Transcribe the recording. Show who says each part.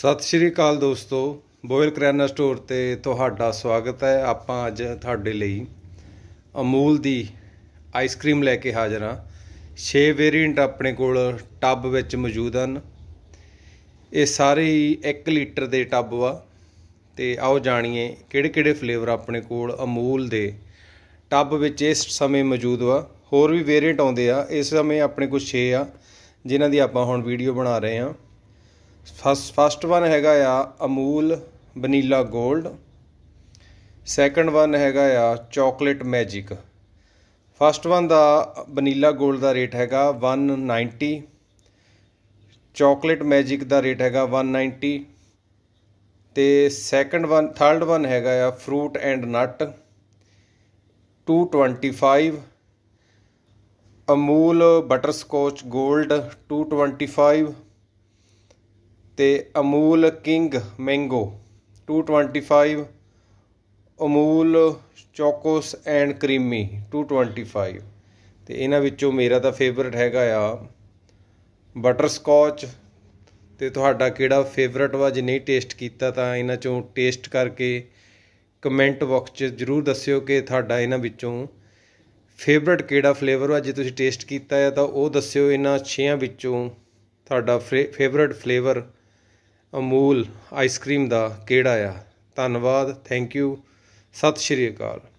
Speaker 1: ਸਤਿ ਸ਼੍ਰੀ ਅਕਾਲ ਦੋਸਤੋ ਬੋਇਲ ਕਰਿਆਨਾ ਸਟੋਰ ਤੇ ਤੁਹਾਡਾ ਸਵਾਗਤ ਹੈ ਆਪਾਂ ਅੱਜ ਤੁਹਾਡੇ ਲਈ ਅਮੂਲ ਦੀ ਆਈਸਕ੍ਰੀਮ ਲੈ ਕੇ ਹਾਜ਼ਰ ਹਾਂ 6 ਵੇਰੀਐਂਟ ਆਪਣੇ ਕੋਲ ਟੱਬ ਵਿੱਚ ਮੌਜੂਦ ਹਨ ਇਹ ਸਾਰੇ 1 ਲੀਟਰ ਦੇ ਟੱਬ ਵਾ ਤੇ ਆਓ ਜਾਣੀਏ ਕਿਹੜੇ-ਕਿਹੜੇ ਫਲੇਵਰ ਆਪਣੇ ਕੋਲ ਅਮੂਲ ਦੇ ਟੱਬ ਵਿੱਚ ਇਸ ਸਮੇਂ ਮੌਜੂਦ ਵਾ ਹੋਰ ਵੀ ਵੇਰੀਐਂਟ ਆਉਂਦੇ ਆ ਇਸ ਸਮੇਂ ਆਪਣੇ ਕੋਲ 6 ਆ ਜਿਨ੍ਹਾਂ ਦੀ ਆਪਾਂ ਹੁਣ ਵੀਡੀਓ ਬਣਾ ਰਹੇ ਹਾਂ ਫਸਟ ਵਨ ਹੈਗਾ ਆ ਅਮੂਲ ਵਨੀਲਾ 골ਡ ਸੈਕੰਡ ਵਨ ਹੈਗਾ ਆ ਚਾਕਲੇਟ ਮੈਜਿਕ ਫਸਟ ਵਨ ਦਾ ਵਨੀਲਾ 골ਡ ਦਾ ਰੇਟ ਹੈਗਾ 190 ਚਾਕਲੇਟ ਮੈਜਿਕ ਦਾ ਰੇਟ ਹੈਗਾ 190 ਤੇ ਸੈਕੰਡ ਵਨ ਥਰਡ ਵਨ ਹੈਗਾ ਆ fruit and nut 225 Amul butterscotch 골ਡ 225 ਤੇ Amul king mango 225 Amul chocos and creamy 225 ਤੇ ਇਹਨਾਂ ਵਿੱਚੋਂ ਮੇਰਾ ਤਾਂ ਫੇਵਰਟ ਹੈਗਾ ਆ ਬਟਰ ਸਕੌਚ ਤੇ ਤੁਹਾਡਾ ਕਿਹੜਾ ਫੇਵਰਟ ਵਾ ਜੇ ਨਹੀਂ ਟੇਸਟ ਕੀਤਾ ਤਾਂ ਇਹਨਾਂ ਚੋਂ ਟੇਸਟ ਕਰਕੇ ਕਮੈਂਟ ਬਾਕਸ 'ਚ ਜ਼ਰੂਰ ਦੱਸਿਓ ਕਿ ਤੁਹਾਡਾ ਇਹਨਾਂ ਵਿੱਚੋਂ ਫੇਵਰਟ ਕਿਹੜਾ ਫਲੇਵਰ ਵਾ ਜੇ ਤੁਸੀਂ ਟੇਸਟ ਕੀਤਾ ਹੈ ਤਾਂ ਉਹ ਦੱਸਿਓ ਇਹਨਾਂ ਛੇਆਂ ਵਿੱਚੋਂ ਤੁਹਾਡਾ favourite flavour Amul ice cream ਦਾ ਕਿਹੜਾ ਆ ਧੰਨਵਾਦ ਥੈਂਕ ਯੂ ਸਤਿ ਸ਼੍ਰੀ ਅਕਾਲ